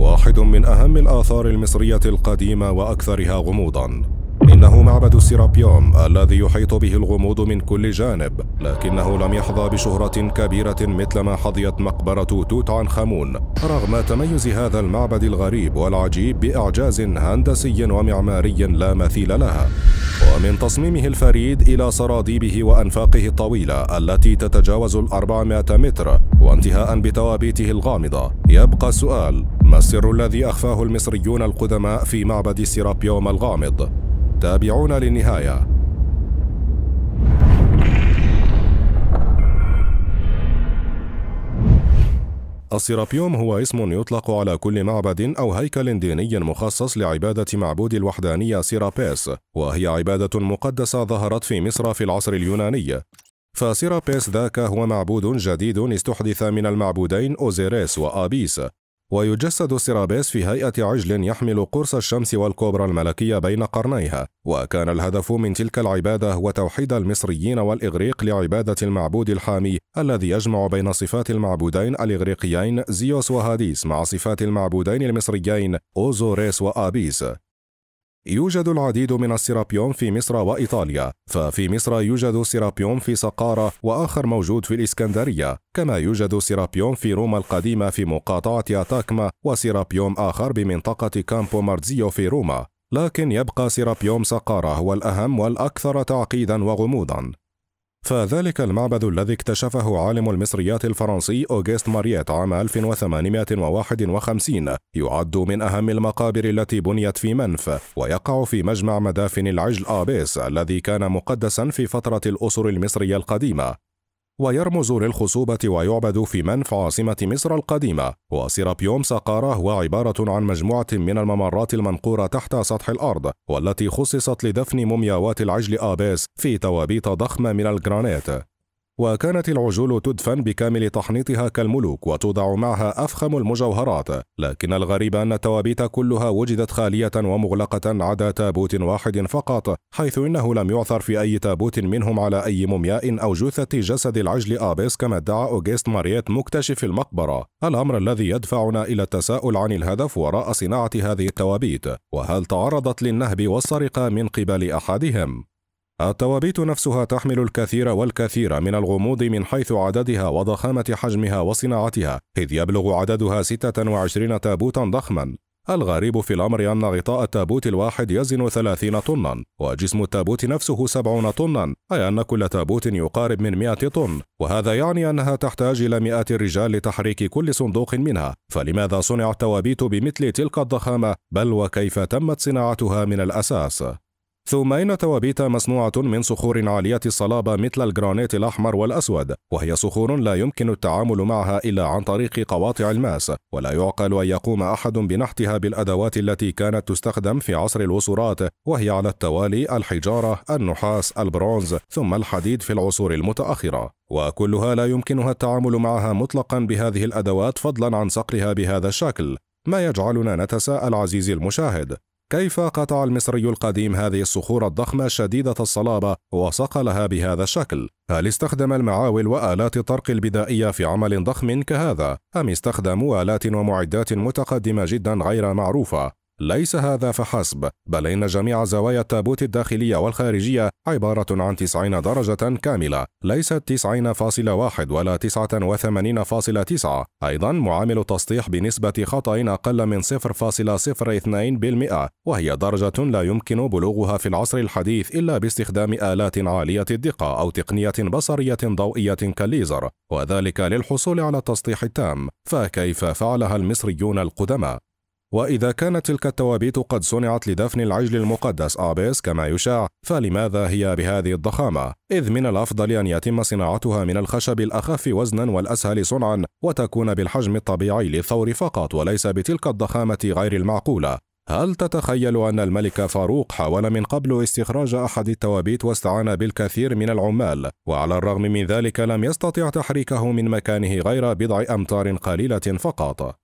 واحد من أهم الآثار المصرية القديمة وأكثرها غموضاً إنه معبد السيرابيوم الذي يحيط به الغموض من كل جانب لكنه لم يحظى بشهرة كبيرة مثل ما حظيت مقبرة توت عنخ آمون رغم تميز هذا المعبد الغريب والعجيب بإعجاز هندسي ومعماري لا مثيل لها ومن تصميمه الفريد إلى سراديبه وأنفاقه الطويلة التي تتجاوز الأربعمائة متر وانتهاء بتوابيته الغامضة يبقى السؤال ما السر الذي أخفاه المصريون القدماء في معبد سيرابيوم الغامض؟ تابعونا للنهاية السيرابيوم هو اسم يطلق على كل معبد أو هيكل ديني مخصص لعبادة معبود الوحدانية سيرابيس وهي عبادة مقدسة ظهرت في مصر في العصر اليوناني فسيرابيس ذاك هو معبود جديد استحدث من المعبودين أوزيريس وآبيس ويجسد سيرابيس في هيئة عجل يحمل قرص الشمس والكوبرا الملكية بين قرنيها، وكان الهدف من تلك العبادة هو توحيد المصريين والإغريق لعبادة المعبود الحامي الذي يجمع بين صفات المعبودين الإغريقيين زيوس وهاديس مع صفات المعبودين المصريين أوزوريس وآبيس، يوجد العديد من السيرابيوم في مصر وإيطاليا ففي مصر يوجد سيرابيوم في سقارة وآخر موجود في الإسكندرية كما يوجد سيرابيوم في روما القديمة في مقاطعة أتاكما وسيرابيوم آخر بمنطقة كامبو مارزيو في روما لكن يبقى سيرابيوم سقارة هو الأهم والأكثر تعقيدا وغموضا فذلك المعبد الذي اكتشفه عالم المصريات الفرنسي أوغست ماريت عام 1851 يعد من أهم المقابر التي بنيت في منف ويقع في مجمع مدافن العجل آبيس الذي كان مقدسا في فترة الأسر المصرية القديمة ويرمز للخصوبة ويعبد في منف عاصمة مصر القديمة وسيرابيوم سقارة هو عبارة عن مجموعة من الممرات المنقورة تحت سطح الأرض والتي خصصت لدفن مومياوات العجل آباس في توابيت ضخمة من الجرانيت وكانت العجول تدفن بكامل تحنيطها كالملوك وتوضع معها أفخم المجوهرات لكن الغريب أن التوابيت كلها وجدت خالية ومغلقة عدا تابوت واحد فقط حيث إنه لم يعثر في أي تابوت منهم على أي مومياء أو جثة جسد العجل آبيس كما ادعى أوغيست ماريت مكتشف المقبرة الأمر الذي يدفعنا إلى التساؤل عن الهدف وراء صناعة هذه التوابيت وهل تعرضت للنهب والسرقة من قبل أحدهم التوابيت نفسها تحمل الكثير والكثير من الغموض من حيث عددها وضخامة حجمها وصناعتها إذ يبلغ عددها 26 تابوتا ضخما الغريب في الأمر أن غطاء التابوت الواحد يزن 30 طنا وجسم التابوت نفسه 70 طنا أي أن كل تابوت يقارب من 100 طن وهذا يعني أنها تحتاج إلى مئات الرجال لتحريك كل صندوق منها فلماذا صنع التوابيت بمثل تلك الضخامة بل وكيف تمت صناعتها من الأساس ثم إن توابيت مصنوعة من صخور عالية الصلابة مثل الجرانيت الأحمر والأسود وهي صخور لا يمكن التعامل معها إلا عن طريق قواطع الماس ولا يعقل أن يقوم أحد بنحتها بالأدوات التي كانت تستخدم في عصر الوصورات وهي على التوالي الحجارة، النحاس، البرونز ثم الحديد في العصور المتأخرة وكلها لا يمكنها التعامل معها مطلقا بهذه الأدوات فضلا عن صقرها بهذا الشكل ما يجعلنا نتساءل عزيزي المشاهد كيف قطع المصري القديم هذه الصخور الضخمة شديدة الصلابة وصقلها بهذا الشكل؟ هل استخدم المعاول وآلات الطرق البدائية في عمل ضخم كهذا؟ أم استخدموا آلات ومعدات متقدمة جدا غير معروفة؟ ليس هذا فحسب بل إن جميع زوايا التابوت الداخلية والخارجية عبارة عن 90 درجة كاملة ليست 90.1 ولا 89.9 أيضا معامل التسطيح بنسبة خطأ أقل من 0.02% وهي درجة لا يمكن بلوغها في العصر الحديث إلا باستخدام آلات عالية الدقة أو تقنية بصرية ضوئية كالليزر وذلك للحصول على التسطيح التام فكيف فعلها المصريون القدماء؟ وإذا كانت تلك التوابيت قد صنعت لدفن العجل المقدس آبيس كما يشاع فلماذا هي بهذه الضخامة؟ إذ من الأفضل أن يتم صناعتها من الخشب الأخف وزنا والأسهل صنعا وتكون بالحجم الطبيعي للثور فقط وليس بتلك الضخامة غير المعقولة هل تتخيل أن الملك فاروق حاول من قبل استخراج أحد التوابيت واستعان بالكثير من العمال وعلى الرغم من ذلك لم يستطع تحريكه من مكانه غير بضع أمتار قليلة فقط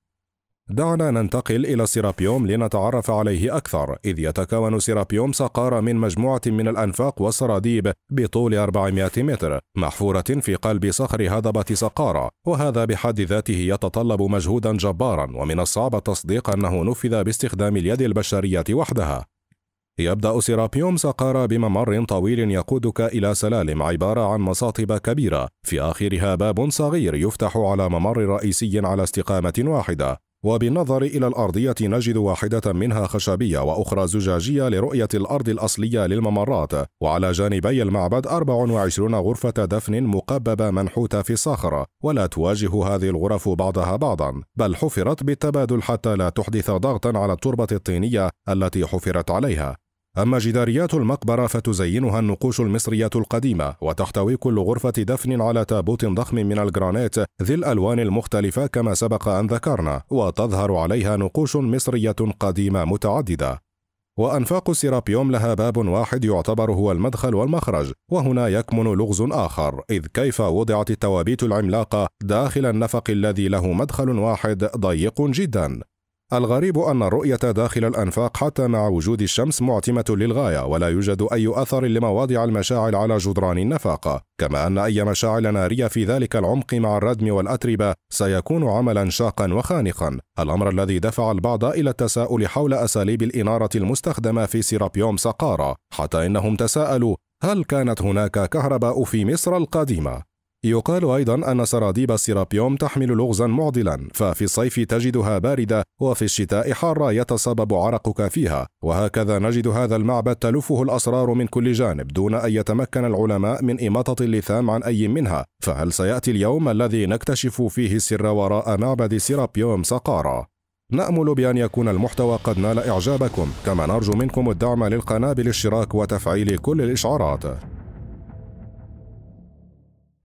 دعنا ننتقل إلى سيرابيوم لنتعرف عليه أكثر، إذ يتكون سيرابيوم سقارة من مجموعة من الأنفاق والسراديب بطول 400 متر، محفورة في قلب صخر هضبة سقارة، وهذا بحد ذاته يتطلب مجهودا جبارا، ومن الصعب التصديق أنه نفذ باستخدام اليد البشرية وحدها. يبدأ سيرابيوم سقارة بممر طويل يقودك إلى سلالم عبارة عن مصاطب كبيرة، في آخرها باب صغير يفتح على ممر رئيسي على استقامة واحدة، وبالنظر إلى الأرضية نجد واحدة منها خشبية وأخرى زجاجية لرؤية الأرض الأصلية للممرات وعلى جانبي المعبد 24 غرفة دفن مقببة منحوتة في الصخر ولا تواجه هذه الغرف بعضها بعضا بل حفرت بالتبادل حتى لا تحدث ضغطا على التربة الطينية التي حفرت عليها أما جداريات المقبرة فتزينها النقوش المصرية القديمة وتحتوي كل غرفة دفن على تابوت ضخم من الجرانيت ذي الألوان المختلفة كما سبق أن ذكرنا وتظهر عليها نقوش مصرية قديمة متعددة وأنفاق السيرابيوم لها باب واحد يعتبر هو المدخل والمخرج وهنا يكمن لغز آخر إذ كيف وضعت التوابيت العملاقة داخل النفق الذي له مدخل واحد ضيق جدا الغريب أن الرؤية داخل الأنفاق حتى مع وجود الشمس معتمة للغاية ولا يوجد أي أثر لمواضع المشاعل على جدران النفاق كما أن أي مشاعل نارية في ذلك العمق مع الردم والأتربة سيكون عملا شاقا وخانقا الأمر الذي دفع البعض إلى التساؤل حول أساليب الإنارة المستخدمة في سيرابيوم سقارة حتى إنهم تساءلوا هل كانت هناك كهرباء في مصر القديمة؟ يقال أيضا أن سراديب السيرابيوم تحمل لغزا معضلا ففي الصيف تجدها باردة وفي الشتاء حارة يتصبب عرقك فيها وهكذا نجد هذا المعبد تلفه الأسرار من كل جانب دون أن يتمكن العلماء من إماطة اللثام عن أي منها فهل سيأتي اليوم الذي نكتشف فيه السر وراء معبد سيرابيوم سقارة؟ نأمل بأن يكون المحتوى قد نال إعجابكم كما نرجو منكم الدعم للقناة بالاشتراك وتفعيل كل الإشعارات